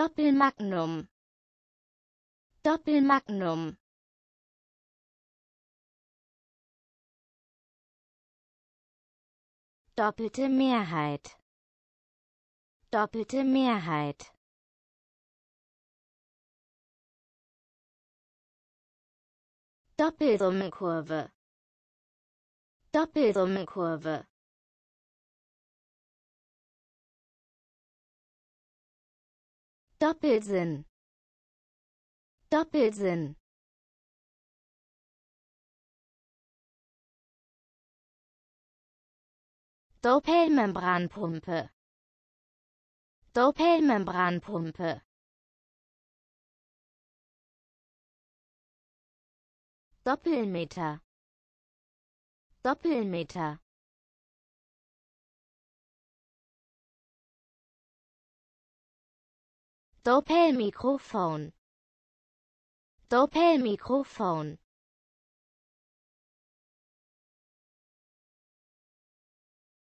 Doppelmagnum Doppelmagnum Doppelte Mehrheit Doppelte Mehrheit Doppelsummenkurve Doppelsummenkurve Doppelsinn Doppelsinn Doppelmembranpumpe Doppelmembranpumpe Doppelmeter Doppelmeter Doppelmikrofon Doppelmikrofon